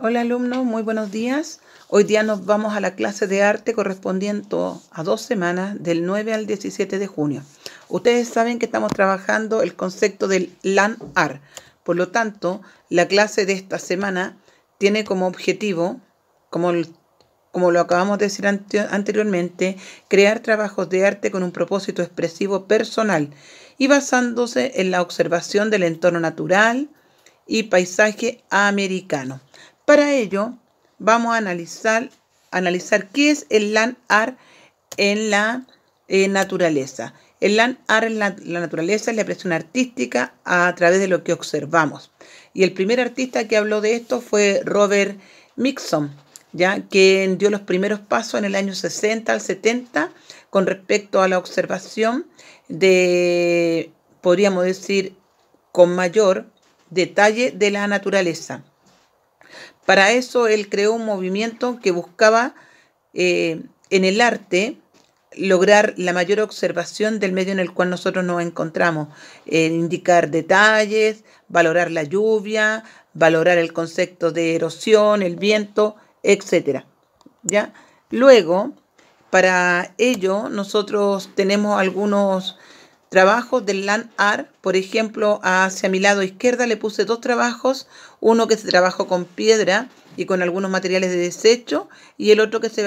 Hola alumnos, muy buenos días. Hoy día nos vamos a la clase de arte correspondiente a dos semanas, del 9 al 17 de junio. Ustedes saben que estamos trabajando el concepto del LAN Art. Por lo tanto, la clase de esta semana tiene como objetivo, como, como lo acabamos de decir anteriormente, crear trabajos de arte con un propósito expresivo personal y basándose en la observación del entorno natural y paisaje americano. Para ello, vamos a analizar, qué es el Land Art en la eh, naturaleza. El Land Art en la, naturaleza es la expresión artística a través de lo que observamos. Y el primer artista que habló de esto fue Robert Mixon, ya quien dio los primeros pasos en el año 60 al 70 con respecto a la observación de, podríamos decir, con mayor detalle de la naturaleza. Para eso él creó un movimiento que buscaba eh, en el arte lograr la mayor observación del medio en el cual nosotros nos encontramos, indicar detalles, valorar la lluvia, valorar el concepto de erosión, el viento, etc. ¿Ya? Luego, para ello, nosotros tenemos algunos trabajos del Land Art, por ejemplo, hacia mi lado izquierda le puse dos trabajos, uno que se trabajó con piedra y con algunos materiales de desecho y el otro que se,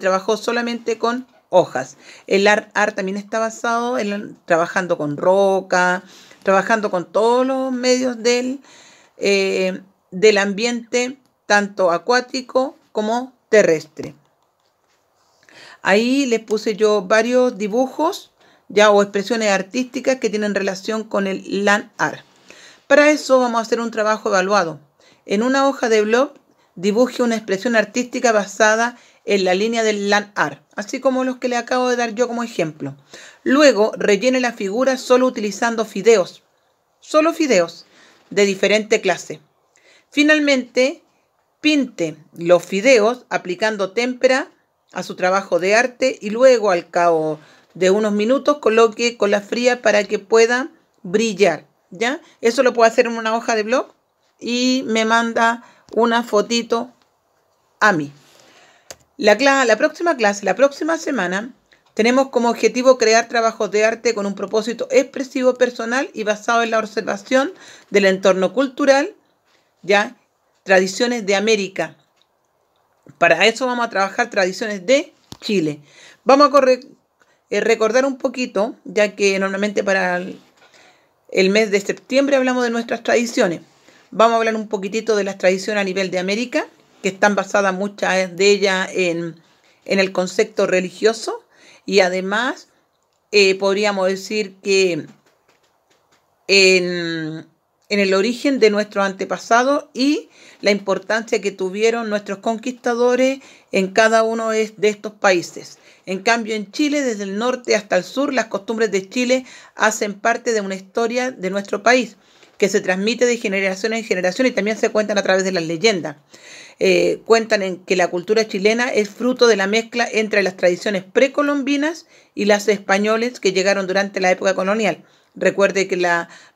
trabajó solamente con hojas. El Land Art también está basado en trabajando con roca, trabajando con todos los medios del, eh, del ambiente, tanto acuático como terrestre. Ahí les puse yo varios dibujos ya o expresiones artísticas que tienen relación con el land art. Para eso vamos a hacer un trabajo evaluado. En una hoja de blog dibuje una expresión artística basada en la línea del land art, así como los que le acabo de dar yo como ejemplo. Luego rellene la figura solo utilizando fideos, solo fideos de diferente clase. Finalmente, pinte los fideos aplicando témpera a su trabajo de arte y luego al cabo de unos minutos coloque la fría para que pueda brillar. ¿Ya? Eso lo puedo hacer en una hoja de blog y me manda una fotito a mí. La, la próxima clase, la próxima semana, tenemos como objetivo crear trabajos de arte con un propósito expresivo personal y basado en la observación del entorno cultural, ya tradiciones de América. Para eso vamos a trabajar tradiciones de Chile. Vamos a correr recordar un poquito, ya que normalmente para el, mes de septiembre hablamos de nuestras tradiciones. Vamos a hablar un poquitito de las tradiciones a nivel de América, que están basadas muchas de ellas en, el concepto religioso y además eh, podríamos decir que en, en el origen de nuestros antepasados y la importancia que tuvieron nuestros conquistadores en cada uno de estos países. En cambio, en Chile, desde el norte hasta el sur, las costumbres de Chile hacen parte de una historia de nuestro país que se transmite de generación en generación y también se cuentan a través de las leyendas. Eh, cuentan en que la cultura chilena es fruto de la mezcla entre las tradiciones precolombinas y las españoles que llegaron durante la época colonial. Recuerde que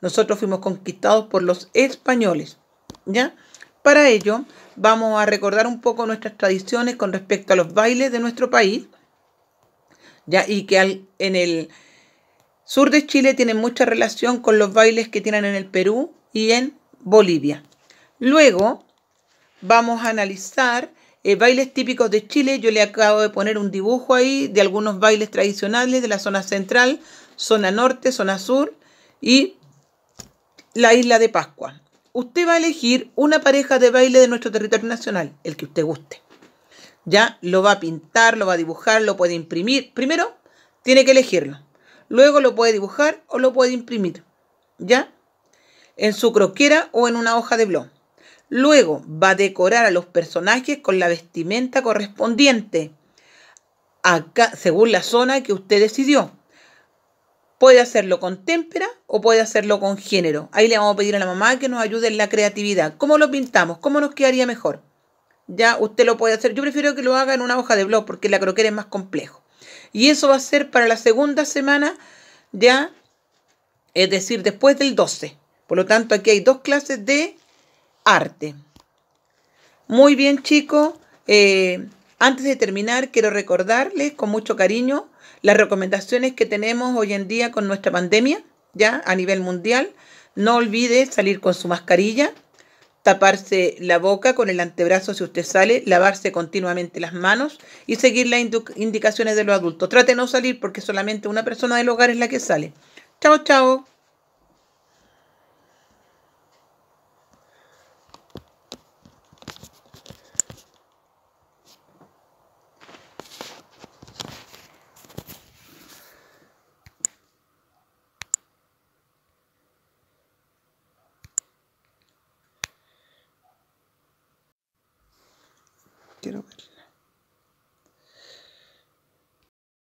nosotros fuimos conquistados por los españoles, ¿ya? Para ello, vamos a recordar un poco nuestras tradiciones con respecto a los bailes de nuestro país, ¿ya? Y que en el sur de Chile tienen mucha relación con los bailes que tienen en el Perú y en Bolivia. Luego, vamos a analizar eh, bailes típicos de Chile. Yo le acabo de poner un dibujo ahí de algunos bailes tradicionales de la zona central zona norte, zona sur y la isla de Pascua. Usted va a elegir una pareja de baile de nuestro territorio nacional, el que usted guste. Ya lo va a pintar, lo va a dibujar, lo puede imprimir. Primero, tiene que elegirlo. Luego lo puede dibujar o lo puede imprimir. ¿Ya? En su croquera o en una hoja de blog. Luego va a decorar a los personajes con la vestimenta correspondiente, acá, según la zona que usted decidió. Puede hacerlo con témpera o puede hacerlo con género. Ahí le vamos a pedir a la mamá que nos ayude en la creatividad. ¿Cómo lo pintamos? ¿Cómo nos quedaría mejor? Ya usted lo puede hacer. Yo prefiero que lo haga en una hoja de blog porque la croquera es más complejo. Y eso va a ser para la segunda semana, ya, es decir, después del 12. Por lo tanto, aquí hay dos clases de arte. Muy bien, chicos. Eh, antes de terminar, quiero recordarles con mucho cariño las recomendaciones que tenemos hoy en día con nuestra pandemia, ya a nivel mundial. No olvide salir con su mascarilla, taparse la boca con el antebrazo si usted sale, lavarse continuamente las manos y seguir las indicaciones de los adultos. Trate no salir porque solamente una persona del hogar es la que sale. Chao, chao. Quiero ver.